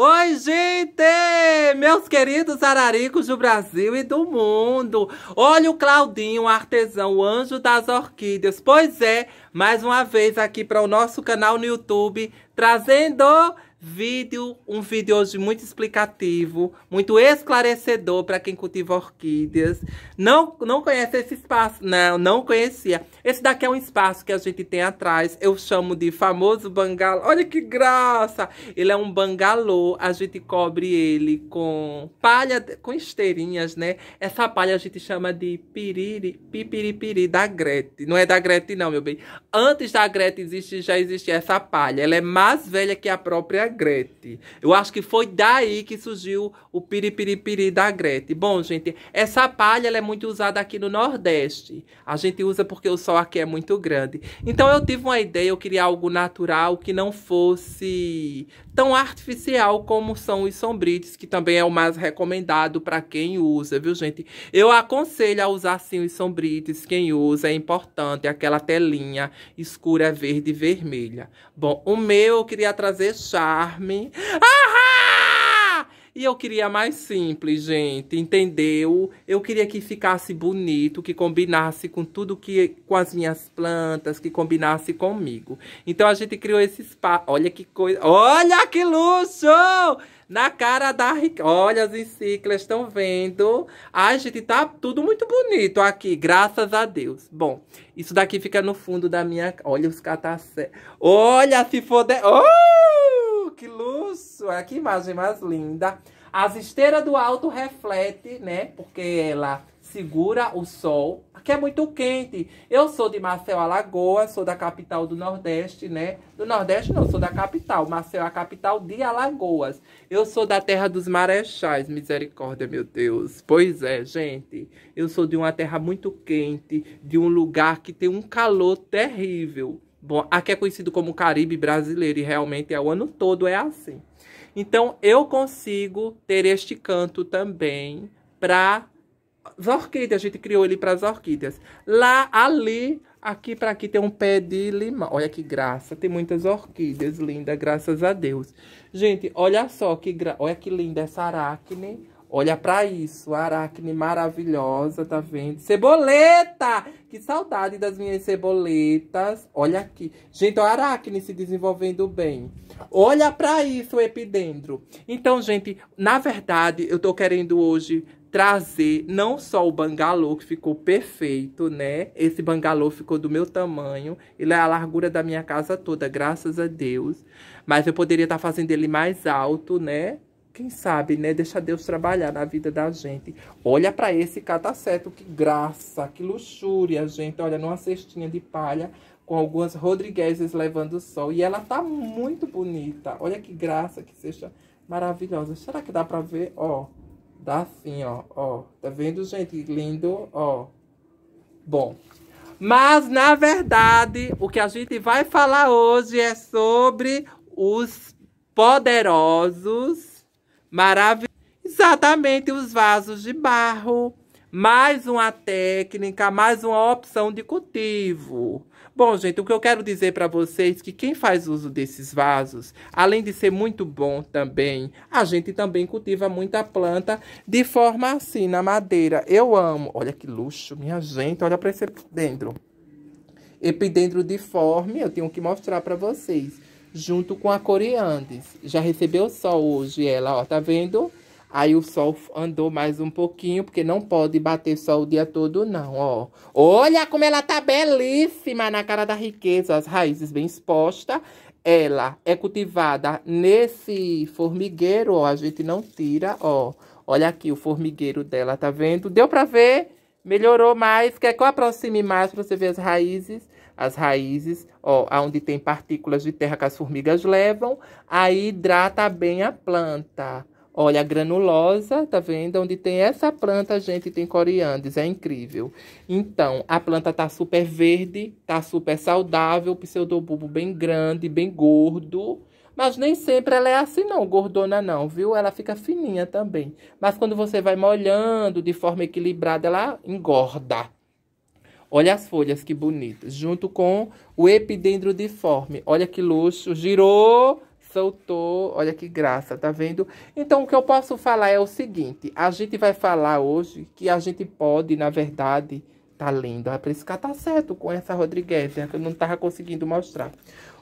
Oi, gente! Meus queridos araricos do Brasil e do mundo! Olha o Claudinho, artesão, o anjo das orquídeas. Pois é, mais uma vez aqui para o nosso canal no YouTube, trazendo vídeo, um vídeo hoje muito explicativo, muito esclarecedor para quem cultiva orquídeas. Não, não conhece esse espaço, não, não conhecia. Esse daqui é um espaço que a gente tem atrás, eu chamo de famoso bangalô. Olha que graça! Ele é um bangalô, a gente cobre ele com palha, com esteirinhas, né? Essa palha a gente chama de piriri, pipiripiri da Grete. Não é da Grete não, meu bem. Antes da Grete existe, já existia essa palha. Ela é mais velha que a própria da Gretchen. Eu acho que foi daí que surgiu o piripiripiri da Gretchen. Bom, gente, essa palha é muito usada aqui no Nordeste. A gente usa porque o sol aqui é muito grande. Então eu tive uma ideia, eu queria algo natural que não fosse tão artificial como são os sombrites, que também é o mais recomendado para quem usa, viu, gente? Eu aconselho a usar sim os sombrites, quem usa é importante, aquela telinha escura verde e vermelha. Bom, o meu eu queria trazer chá Ahá! E eu queria mais simples, gente, entendeu? Eu queria que ficasse bonito, que combinasse com tudo que com as minhas plantas, que combinasse comigo. Então a gente criou esse espaço. Olha que coisa, olha que luxo! na cara da Olha, as enciclas estão vendo. Ai, gente, tá tudo muito bonito aqui, graças a Deus. Bom, isso daqui fica no fundo da minha... Olha os catacé. Olha, se for... De... Oh! que luxo! Olha que imagem mais linda. As esteiras do alto reflete, né? Porque ela segura o sol. Aqui é muito quente. Eu sou de Marcel Alagoas, sou da capital do Nordeste, né? Do Nordeste não, sou da capital. Marcel é a capital de Alagoas. Eu sou da terra dos marechais, misericórdia, meu Deus. Pois é, gente. Eu sou de uma terra muito quente, de um lugar que tem um calor terrível. Bom, aqui é conhecido como Caribe brasileiro e realmente é o ano todo é assim. Então eu consigo ter este canto também para as orquídeas, a gente criou ele para as orquídeas. Lá, ali, aqui para aqui tem um pé de limão. Olha que graça, tem muitas orquídeas lindas, graças a Deus. Gente, olha só que olha que linda essa aracne. Olha para isso, aracne maravilhosa, tá vendo? Ceboleta! Que saudade das minhas ceboletas. Olha aqui. Gente, o aracne se desenvolvendo bem. Olha para isso, epidendro. Então, gente, na verdade, eu tô querendo hoje trazer não só o bangalô, que ficou perfeito, né? Esse bangalô ficou do meu tamanho. Ele é a largura da minha casa toda, graças a Deus. Mas eu poderia estar tá fazendo ele mais alto, né? quem sabe, né? Deixa Deus trabalhar na vida da gente. Olha para esse cata tá que graça, que luxúria, gente. Olha, numa cestinha de palha, com algumas rodrigueses levando o sol. E ela tá muito bonita. Olha que graça, que seja maravilhosa. Será que dá para ver? Ó, dá sim, ó, ó. Tá vendo, gente? Lindo, ó. Bom, mas, na verdade, o que a gente vai falar hoje é sobre os poderosos maravilhoso. Exatamente, os vasos de barro. Mais uma técnica, mais uma opção de cultivo. Bom, gente, o que eu quero dizer para vocês é que quem faz uso desses vasos, além de ser muito bom também, a gente também cultiva muita planta de forma assim, na madeira. Eu amo. Olha que luxo, minha gente. Olha para esse epidendro. Epidendro deforme, eu tenho que mostrar para vocês junto com a Coriandes. Já recebeu sol hoje ela, ó, tá vendo? Aí o sol andou mais um pouquinho, porque não pode bater sol o dia todo, não, ó. Olha como ela tá belíssima na cara da riqueza, as raízes bem expostas. Ela é cultivada nesse formigueiro, ó, a gente não tira, ó. Olha aqui o formigueiro dela, tá vendo? Deu pra ver? Melhorou mais, quer que eu aproxime mais pra você ver as raízes? as raízes, ó, onde tem partículas de terra que as formigas levam, aí hidrata bem a planta. Olha, a granulosa, tá vendo? Onde tem essa planta, a gente tem coriandes, é incrível. Então, a planta tá super verde, tá super saudável, pseudobulbo bem grande, bem gordo. Mas nem sempre ela é assim não, gordona não, viu? Ela fica fininha também. Mas quando você vai molhando de forma equilibrada, ela engorda. Olha as folhas, que bonitas. Junto com o epidendro deforme. Olha que luxo. Girou, soltou. Olha que graça, tá vendo? Então, o que eu posso falar é o seguinte. A gente vai falar hoje que a gente pode, na verdade... Tá lindo. A é por que tá certo com essa Rodrigues, Que eu não tava conseguindo mostrar.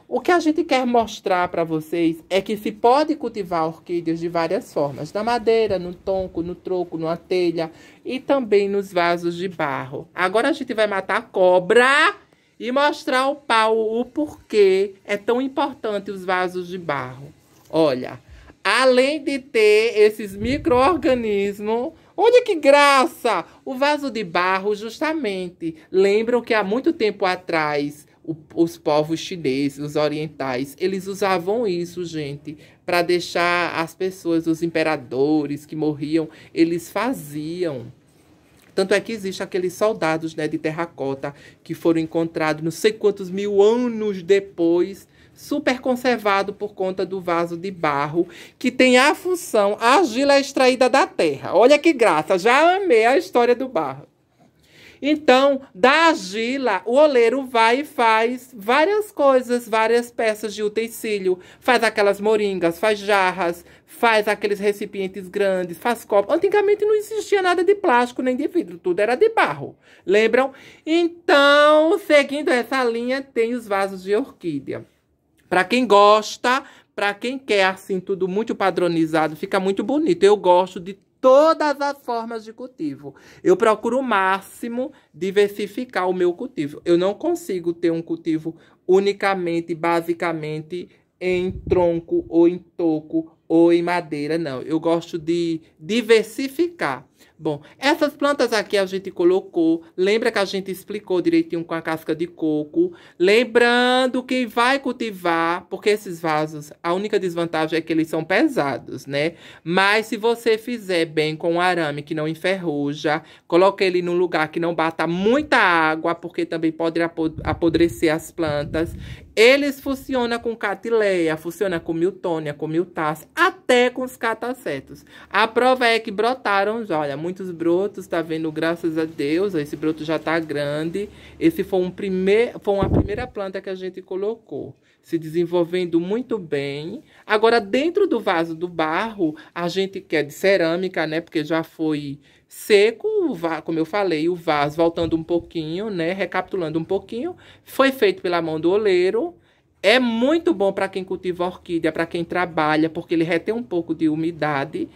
O que a gente quer mostrar para vocês é que se pode cultivar orquídeas de várias formas, na madeira, no tonco, no troco, na telha e também nos vasos de barro. Agora a gente vai matar a cobra e mostrar o pau o porquê é tão importante os vasos de barro. Olha, além de ter esses micro-organismos, Olha que graça! O vaso de barro, justamente. Lembram que há muito tempo atrás o, os povos chineses, os orientais, eles usavam isso, gente, para deixar as pessoas, os imperadores que morriam, eles faziam. Tanto é que existe aqueles soldados né, de terracota que foram encontrados não sei quantos mil anos depois, super conservado por conta do vaso de barro, que tem a função, a argila é extraída da terra. Olha que graça, já amei a história do barro. Então, da argila, o oleiro vai e faz várias coisas, várias peças de utensílio. Faz aquelas moringas, faz jarras, faz aqueles recipientes grandes, faz copos. Antigamente não existia nada de plástico nem de vidro, tudo era de barro. Lembram? Então, seguindo essa linha, tem os vasos de orquídea. Para quem gosta, para quem quer assim tudo muito padronizado, fica muito bonito. Eu gosto de todas as formas de cultivo. Eu procuro o máximo diversificar o meu cultivo. Eu não consigo ter um cultivo unicamente, basicamente, em tronco ou em toco ou em madeira, não. Eu gosto de diversificar Bom, essas plantas aqui a gente colocou. Lembra que a gente explicou direitinho com a casca de coco. Lembrando que vai cultivar, porque esses vasos, a única desvantagem é que eles são pesados, né? Mas se você fizer bem com o arame que não enferruja, coloque ele num lugar que não bata muita água, porque também pode apodrecer as plantas. Eles funcionam com catileia, funciona com miltônia, com miltás, até com os catacetos. A prova é que brotaram já olha, muitos brotos, tá vendo? Graças a Deus, esse broto já tá grande. Esse foi, um primeiro, foi uma primeira planta que a gente colocou, se desenvolvendo muito bem. Agora, dentro do vaso do barro, a gente quer de cerâmica, né? Porque já foi seco, como eu falei, o vaso voltando um pouquinho, né? Recapitulando um pouquinho. Foi feito pela mão do oleiro. É muito bom para quem cultiva orquídea, para quem trabalha, porque ele retém um pouco de umidade.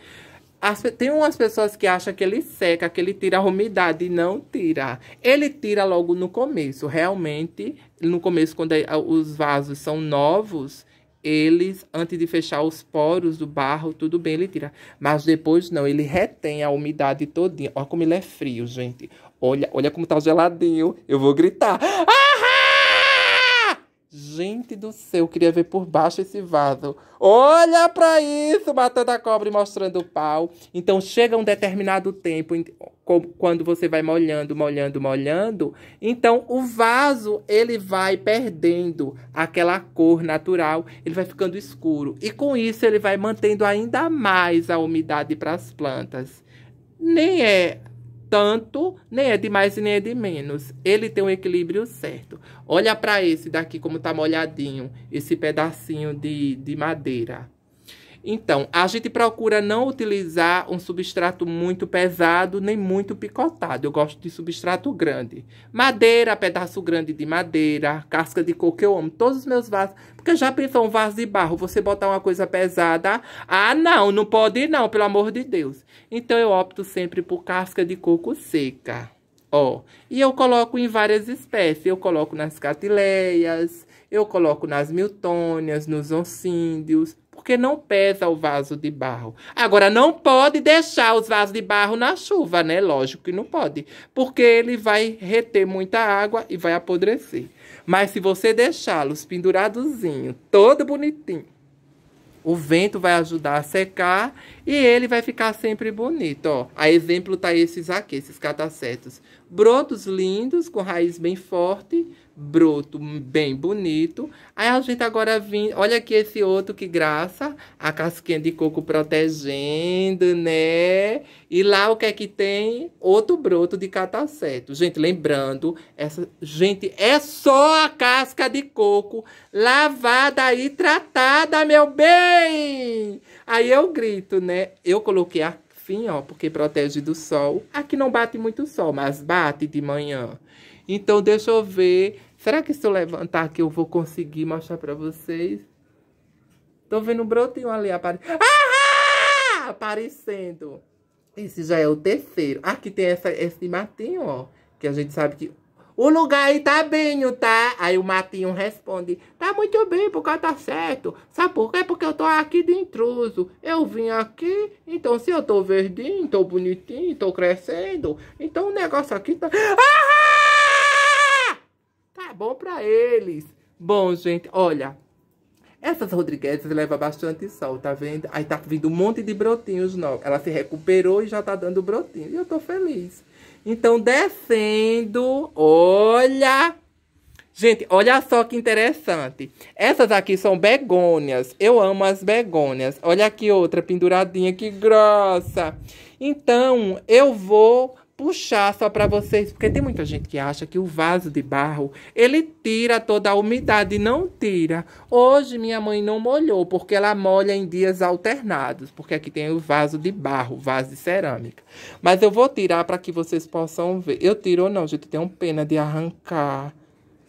As, tem umas pessoas que acham que ele seca, que ele tira a umidade, e não tira. Ele tira logo no começo, realmente, no começo, quando é, os vasos são novos, eles, antes de fechar os poros do barro, tudo bem, ele tira. Mas depois não, ele retém a umidade todinha. Olha como ele é frio, gente. Olha, olha como tá geladinho. Eu vou gritar. Ah! Gente do céu, queria ver por baixo esse vaso. Olha para isso, matando a cobra e mostrando o pau. Então chega um determinado tempo, quando você vai molhando, molhando, molhando, então o vaso ele vai perdendo aquela cor natural, ele vai ficando escuro. E com isso ele vai mantendo ainda mais a umidade para as plantas. Nem é tanto nem é de mais e nem é de menos. Ele tem um equilíbrio certo. Olha para esse daqui como tá molhadinho, esse pedacinho de, de madeira. Então, a gente procura não utilizar um substrato muito pesado nem muito picotado. Eu gosto de substrato grande. Madeira, pedaço grande de madeira, casca de coco, eu amo todos os meus vasos. Porque já pensou um vaso de barro, você botar uma coisa pesada? Ah, não, não pode não, pelo amor de Deus. Então, eu opto sempre por casca de coco seca. Ó, e eu coloco em várias espécies. Eu coloco nas catileias, eu coloco nas miltônias, nos oncíndios porque não pesa o vaso de barro. Agora, não pode deixar os vasos de barro na chuva, né? Lógico que não pode, porque ele vai reter muita água e vai apodrecer. Mas se você deixá-los penduradozinho, todo bonitinho, o vento vai ajudar a secar e ele vai ficar sempre bonito, ó. A exemplo tá esses aqui, esses catacetos. Brotos lindos, com raiz bem forte, broto bem bonito. Aí a gente agora vem, olha aqui esse outro que graça, a casquinha de coco protegendo, né? E lá o que é que tem? Outro broto de cataceto. Gente, lembrando, essa gente é só a casca de coco lavada e tratada, meu bem. Aí eu grito, né? né? Eu coloquei assim, ó, porque protege do sol. Aqui não bate muito sol, mas bate de manhã. Então, deixa eu ver. Será que se eu levantar aqui eu vou conseguir mostrar pra vocês? Tô vendo um brotinho ali aparecendo. Ah! Aparecendo. Esse já é o terceiro. Aqui tem essa, esse matinho, ó. Que a gente sabe que o lugar aí tá bem, não tá? Aí o Matinho responde, tá muito bem, porque tá certo. Sabe por quê? Porque eu tô aqui de intruso. Eu vim aqui, então se eu tô verdinho, tô bonitinho, tô crescendo, então o negócio aqui tá... Ah! Tá bom pra eles. Bom, gente, olha... Essas Rodrigues levam bastante sol, tá vendo? Aí tá vindo um monte de brotinhos novos. Ela se recuperou e já tá dando brotinho. E eu tô feliz. Então, descendo, olha... Gente, olha só que interessante. Essas aqui são begônias. Eu amo as begônias. Olha aqui outra penduradinha, que grossa. Então, eu vou puxar só para vocês, porque tem muita gente que acha que o vaso de barro, ele tira toda a umidade, não tira. Hoje minha mãe não molhou, porque ela molha em dias alternados, porque aqui tem o vaso de barro, vaso de cerâmica. Mas eu vou tirar para que vocês possam ver. Eu tiro ou não, gente, tenho pena de arrancar.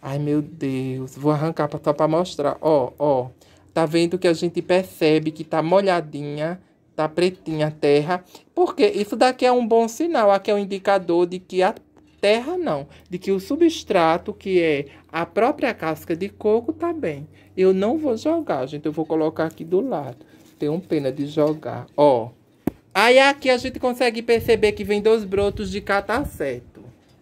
Ai, meu Deus, vou arrancar só para mostrar. Ó, ó, tá vendo que a gente percebe que tá molhadinha Tá pretinha a terra. Porque isso daqui é um bom sinal. Aqui é um indicador de que a terra não, de que o substrato, que é a própria casca de coco, tá bem. Eu não vou jogar, gente. Eu vou colocar aqui do lado. Tenho pena de jogar. Ó. Aí aqui a gente consegue perceber que vem dois brotos de catacete.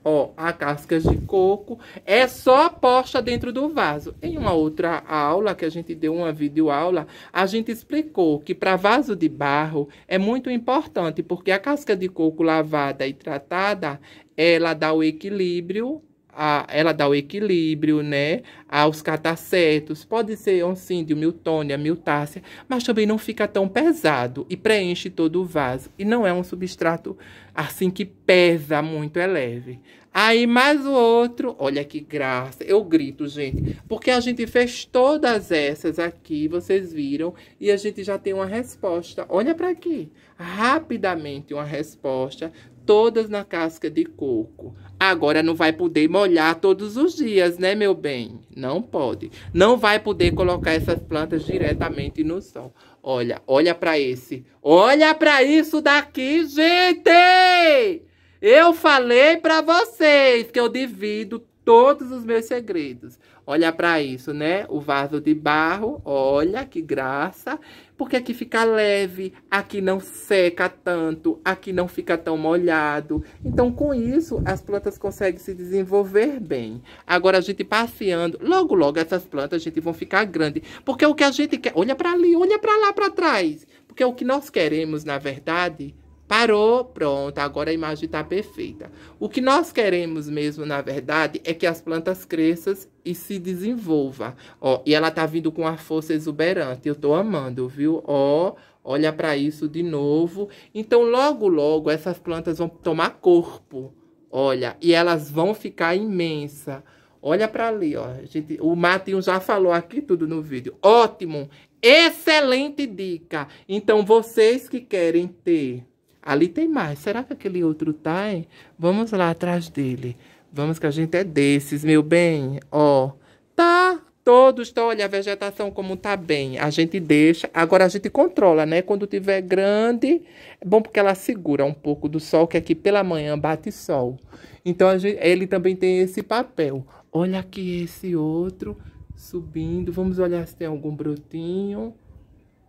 Ó, a casca de coco é só posta dentro do vaso. Em uma outra aula, que a gente deu uma videoaula, a gente explicou que para vaso de barro é muito importante, porque a casca de coco lavada e tratada, ela dá o equilíbrio a, ela dá o equilíbrio, né? Aos tá catacetos. Pode ser oncíndio, miltônia, miltácea, mas também não fica tão pesado e preenche todo o vaso. E não é um substrato assim que pesa muito, é leve. Aí mais o outro, olha que graça, eu grito, gente, porque a gente fez todas essas aqui, vocês viram, e a gente já tem uma resposta. Olha para aqui, rapidamente uma resposta todas na casca de coco. Agora não vai poder molhar todos os dias, né, meu bem? Não pode. Não vai poder colocar essas plantas diretamente no sol. Olha, olha para esse. Olha para isso daqui, gente! Eu falei para vocês que eu divido todos os meus segredos. Olha para isso, né? O vaso de barro, olha que graça, porque aqui fica leve, aqui não seca tanto, aqui não fica tão molhado. Então, com isso, as plantas conseguem se desenvolver bem. Agora, a gente passeando, logo, logo, essas plantas, a gente vão ficar grandes. porque o que a gente quer... Olha para ali, olha para lá, para trás. Porque o que nós queremos, na verdade, Parou, pronto, agora a imagem está perfeita. O que nós queremos mesmo, na verdade, é que as plantas cresçam e se desenvolvam. Ó, e ela está vindo com uma força exuberante, eu estou amando, viu? Ó, olha para isso de novo. Então, logo, logo, essas plantas vão tomar corpo, olha, e elas vão ficar imensas. Olha para ali, ó. Gente, o Matinho já falou aqui tudo no vídeo. Ótimo, excelente dica. Então, vocês que querem ter Ali tem mais. Será que aquele outro tá? Hein? Vamos lá atrás dele. Vamos que a gente é desses, meu bem. Ó, tá todos estão, olha, a vegetação como tá bem. A gente deixa, agora a gente controla, né? Quando tiver grande, é bom porque ela segura um pouco do sol, que aqui pela manhã bate sol. Então gente, ele também tem esse papel. Olha aqui esse outro subindo. Vamos olhar se tem algum brotinho.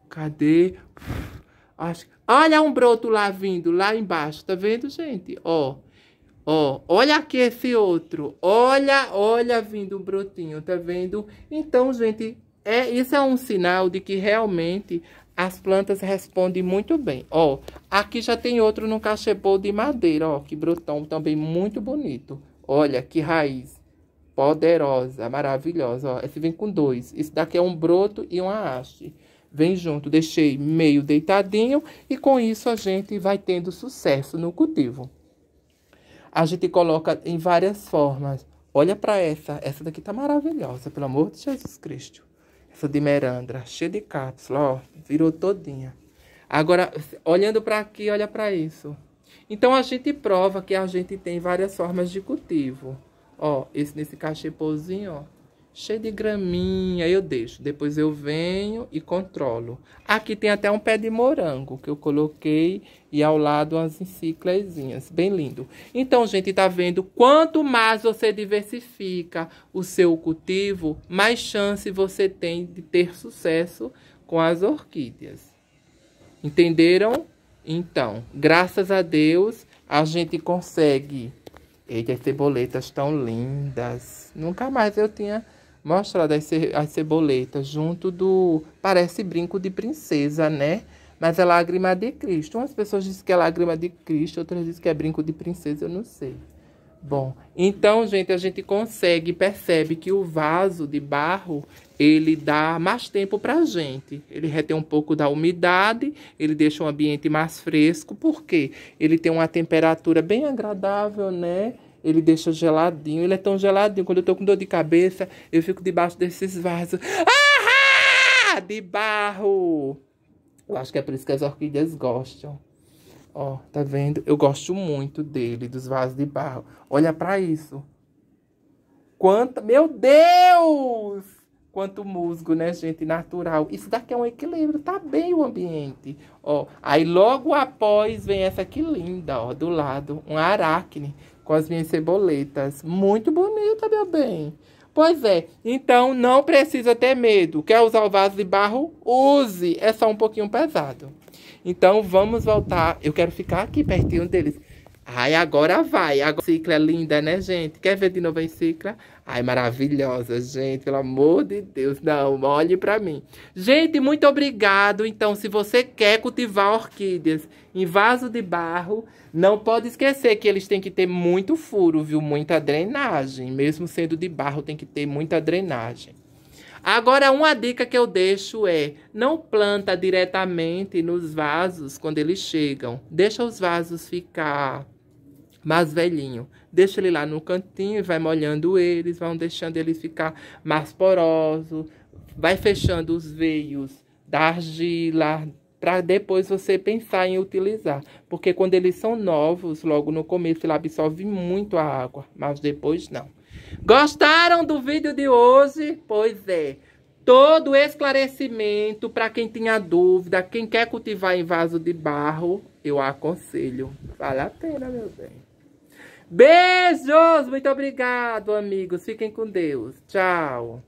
Cadê? Cadê? Olha um broto lá vindo, lá embaixo, tá vendo, gente? Ó, ó, olha aqui esse outro, olha, olha vindo um brotinho, tá vendo? Então, gente, é, isso é um sinal de que realmente as plantas respondem muito bem. Ó, aqui já tem outro no cachepô de madeira, ó, que brotão também muito bonito. Olha, que raiz poderosa, maravilhosa, ó. Esse vem com dois. Esse daqui é um broto e uma haste. Vem junto, deixei meio deitadinho e com isso a gente vai tendo sucesso no cultivo. A gente coloca em várias formas. Olha para essa, essa daqui tá maravilhosa, pelo amor de Jesus Cristo. Essa de merandra, cheia de cápsula, ó, virou todinha. Agora, olhando para aqui, olha para isso. Então a gente prova que a gente tem várias formas de cultivo. Ó, esse nesse cachepozinho, ó, cheio de graminha, eu deixo. Depois eu venho e controlo. Aqui tem até um pé de morango que eu coloquei e ao lado umas enciclezinhas, bem lindo. Então, gente, tá vendo? Quanto mais você diversifica o seu cultivo, mais chance você tem de ter sucesso com as orquídeas. Entenderam? Então, graças a Deus, a gente consegue... Eita, as ceboletas tão lindas. Nunca mais eu tinha mostra as ceboletas junto do. Parece brinco de princesa, né? Mas é lágrima de Cristo. Umas pessoas dizem que é lágrima de Cristo, outras dizem que é brinco de princesa, eu não sei. Bom, então, gente, a gente consegue, percebe que o vaso de barro, ele dá mais tempo para a gente. Ele retém um pouco da umidade, ele deixa o ambiente mais fresco, porque ele tem uma temperatura bem agradável, né? Ele deixa geladinho. Ele é tão geladinho. Quando eu tô com dor de cabeça, eu fico debaixo desses vasos. Ah! De barro! Eu acho que é por isso que as orquídeas gostam. Ó, tá vendo? Eu gosto muito dele, dos vasos de barro. Olha para isso. Quanto, Meu Deus! Quanto musgo, né, gente? Natural. Isso daqui é um equilíbrio. Tá bem o ambiente. Ó, aí logo após vem essa que linda, ó, do lado. Um aracne com as minhas ceboletas. Muito bonita, meu bem. Pois é, então não precisa ter medo. Quer usar o vaso de barro? Use, é só um pouquinho pesado. Então vamos voltar, eu quero ficar aqui pertinho deles. Ai, agora vai. A cicla é linda, né, gente? Quer ver de novo a cicla? Ai, maravilhosa, gente. Pelo amor de Deus. Não, olhe para mim. Gente, muito obrigado. Então, se você quer cultivar orquídeas em vaso de barro, não pode esquecer que eles têm que ter muito furo, viu? Muita drenagem. Mesmo sendo de barro, tem que ter muita drenagem. Agora, uma dica que eu deixo é: não planta diretamente nos vasos quando eles chegam. Deixa os vasos ficar mais velhinho. Deixa ele lá no cantinho e vai molhando eles, vão deixando eles ficar mais poroso, vai fechando os veios da argila, para depois você pensar em utilizar. Porque quando eles são novos, logo no começo ele absorve muito a água, mas depois não. Gostaram do vídeo de hoje? Pois é. Todo esclarecimento para quem tinha dúvida, quem quer cultivar em vaso de barro, eu aconselho. Vale a pena, meu bem. Beijos, muito obrigado, amigos. Fiquem com Deus. Tchau.